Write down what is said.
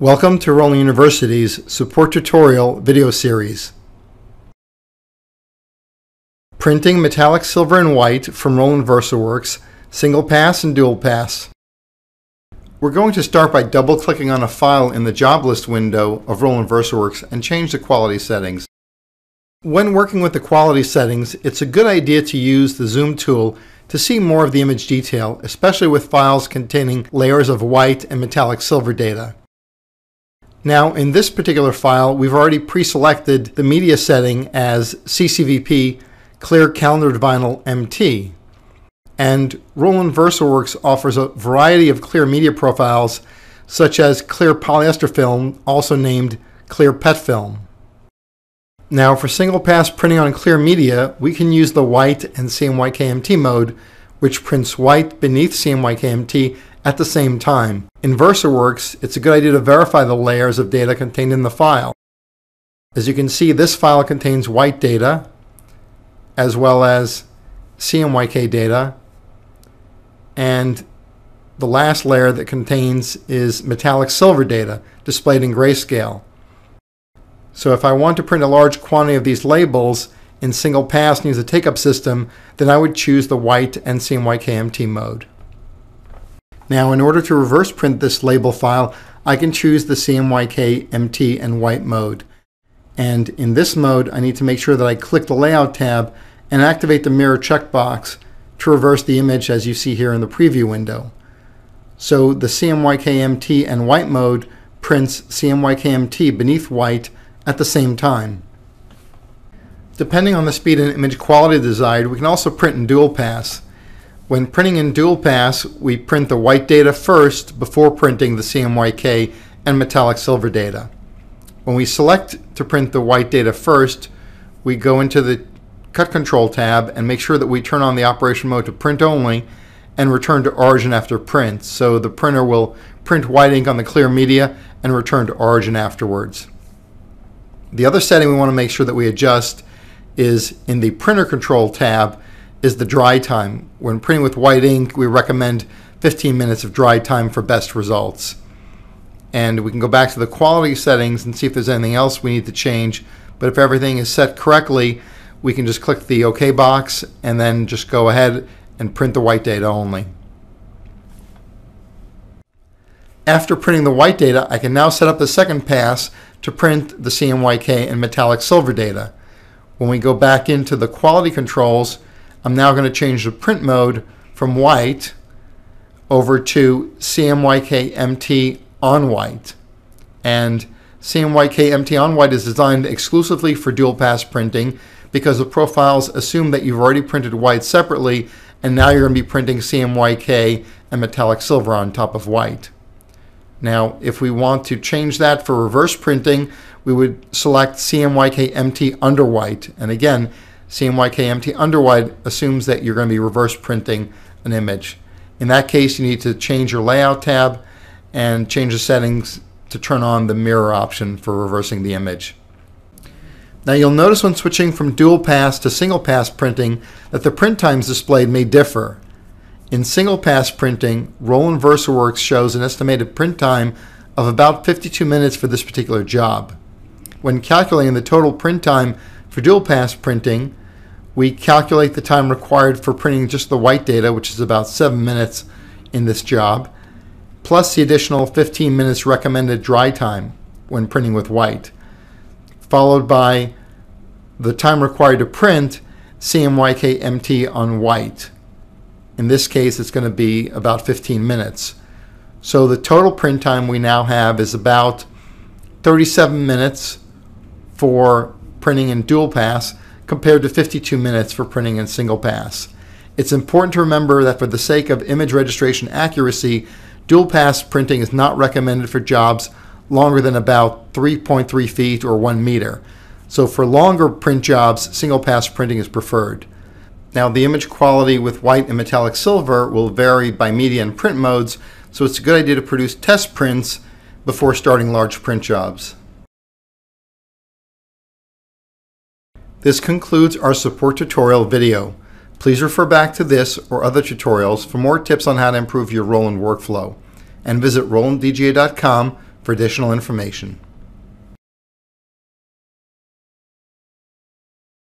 Welcome to Rolling University's support tutorial video series. Printing metallic silver and white from Roland VersaWorks, single pass and dual pass. We're going to start by double clicking on a file in the job list window of Roland VersaWorks and change the quality settings. When working with the quality settings, it's a good idea to use the zoom tool to see more of the image detail, especially with files containing layers of white and metallic silver data. Now in this particular file, we've already pre-selected the media setting as CCVP Clear Calendared Vinyl MT. And Roland VersaWorks offers a variety of clear media profiles such as clear polyester film, also named clear PET film. Now for single pass printing on clear media, we can use the white and CMYKMT mode, which prints white beneath CMYKMT at the same time. In VersaWorks, it's a good idea to verify the layers of data contained in the file. As you can see, this file contains white data, as well as CMYK data, and the last layer that contains is metallic silver data displayed in grayscale. So if I want to print a large quantity of these labels in single pass and use a take-up system, then I would choose the white and CMYKMT mode. Now in order to reverse print this label file, I can choose the CMYK, MT, and white mode. And in this mode, I need to make sure that I click the Layout tab and activate the mirror checkbox to reverse the image as you see here in the preview window. So the CMYKMT and white mode prints CMYKMT beneath white at the same time. Depending on the speed and image quality desired, we can also print in dual pass. When printing in dual pass, we print the white data first before printing the CMYK and metallic silver data. When we select to print the white data first, we go into the cut control tab and make sure that we turn on the operation mode to print only and return to origin after print. So the printer will print white ink on the clear media and return to origin afterwards. The other setting we want to make sure that we adjust is in the printer control tab is the dry time. When printing with white ink, we recommend 15 minutes of dry time for best results. And we can go back to the quality settings and see if there's anything else we need to change. But if everything is set correctly, we can just click the OK box and then just go ahead and print the white data only. After printing the white data, I can now set up the second pass to print the CMYK and metallic silver data. When we go back into the quality controls, I'm now going to change the print mode from white over to CMYKMT on white. And CMYKMT on white is designed exclusively for dual pass printing because the profiles assume that you've already printed white separately and now you're going to be printing CMYK and metallic silver on top of white. Now, if we want to change that for reverse printing, we would select CMYK MT under white. And again, CMYKMT underwrite assumes that you're going to be reverse printing an image. In that case, you need to change your layout tab and change the settings to turn on the mirror option for reversing the image. Now you'll notice when switching from dual pass to single pass printing that the print times displayed may differ. In single pass printing, Roland VersaWorks shows an estimated print time of about 52 minutes for this particular job. When calculating the total print time for dual pass printing, we calculate the time required for printing just the white data, which is about seven minutes in this job, plus the additional 15 minutes recommended dry time when printing with white, followed by the time required to print MT on white. In this case, it's going to be about 15 minutes. So the total print time we now have is about 37 minutes for printing in dual pass compared to 52 minutes for printing in single pass. It's important to remember that for the sake of image registration accuracy, dual pass printing is not recommended for jobs longer than about 3.3 feet or 1 meter. So for longer print jobs, single pass printing is preferred. Now the image quality with white and metallic silver will vary by media and print modes, so it's a good idea to produce test prints before starting large print jobs. This concludes our support tutorial video. Please refer back to this or other tutorials for more tips on how to improve your Roland workflow and visit RolandDGA.com for additional information.